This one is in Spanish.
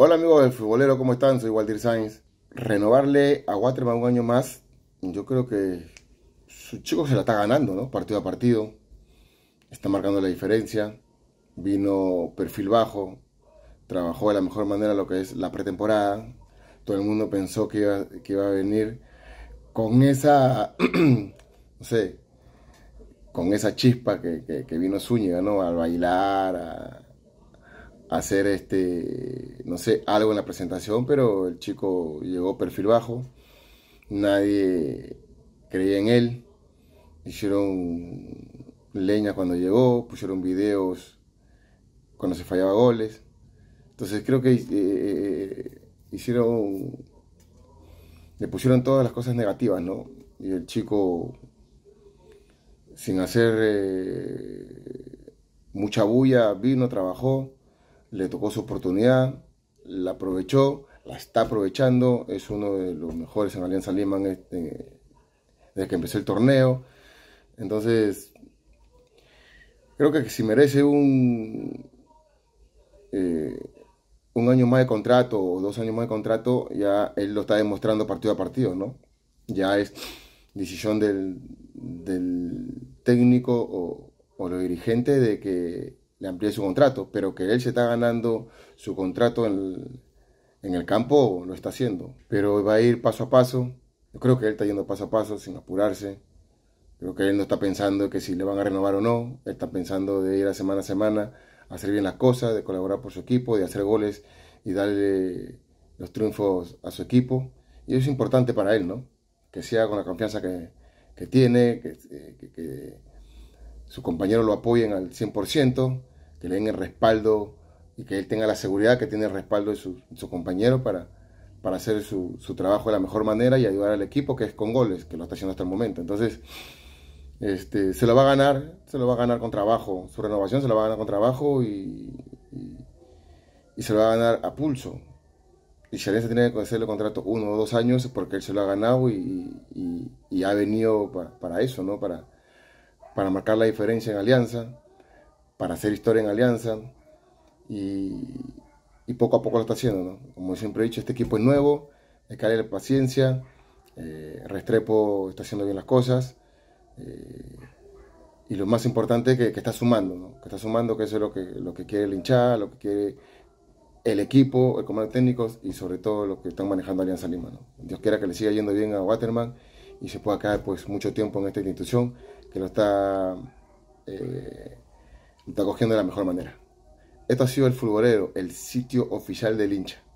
Hola amigos del futbolero, ¿cómo están? Soy Walter Sainz. Renovarle a Waterman un año más, yo creo que su chico se la está ganando, ¿no? Partido a partido. Está marcando la diferencia. Vino perfil bajo. Trabajó de la mejor manera lo que es la pretemporada. Todo el mundo pensó que iba, que iba a venir con esa, no sé, con esa chispa que, que, vino Zúñiga, ¿no? Al bailar, a, hacer este, no sé, algo en la presentación, pero el chico llegó perfil bajo, nadie creía en él, hicieron leña cuando llegó, pusieron videos cuando se fallaba goles, entonces creo que eh, eh, hicieron, le pusieron todas las cosas negativas, ¿no? Y el chico, sin hacer eh, mucha bulla, vino, trabajó, le tocó su oportunidad, la aprovechó, la está aprovechando, es uno de los mejores en Alianza Lima este, desde que empezó el torneo. Entonces, creo que si merece un, eh, un año más de contrato o dos años más de contrato, ya él lo está demostrando partido a partido, ¿no? Ya es decisión del, del técnico o, o dirigente de que le amplíe su contrato, pero que él se está ganando su contrato en el, campo, lo está haciendo. Pero va a ir paso a paso. Yo creo que él está yendo paso a paso, sin apurarse. Creo que él no está pensando que si le van a renovar o no. Él está pensando de ir a semana a semana, hacer bien las cosas, de colaborar por su equipo, de hacer goles y darle los triunfos a su equipo. Y eso es importante para él, ¿no? Que sea con la confianza que, tiene, que, eh, que, que sus compañeros lo apoyen al 100% que le den el respaldo y que él tenga la seguridad que tiene el respaldo de su, compañero para, para hacer su, su, trabajo de la mejor manera y ayudar al equipo, que es con goles, que lo está haciendo hasta el momento. Entonces, este, se lo va a ganar, se lo va a ganar con trabajo. Su renovación se lo va a ganar con trabajo y, y, se lo va a ganar a pulso. Y se tiene que hacerle contrato uno o dos años porque él se lo ha ganado y, y ha venido para, para, eso, ¿no? Para, para marcar la diferencia en Alianza para hacer historia en Alianza y, poco a poco lo está haciendo. ¿no? Como siempre he dicho, este equipo es nuevo, es que paciencia, eh, Restrepo está haciendo bien las cosas eh, y lo más importante es que, está sumando, ¿no? que está sumando, que eso es lo que, lo que quiere el hincha, lo que quiere el equipo, el comando técnico y sobre todo lo que están manejando Alianza Lima. ¿no? Dios quiera que le siga yendo bien a Waterman y se pueda quedar pues mucho tiempo en esta institución que lo está eh, Está cogiendo de la mejor manera. Esto ha sido El Fulgorero, el sitio oficial del hincha.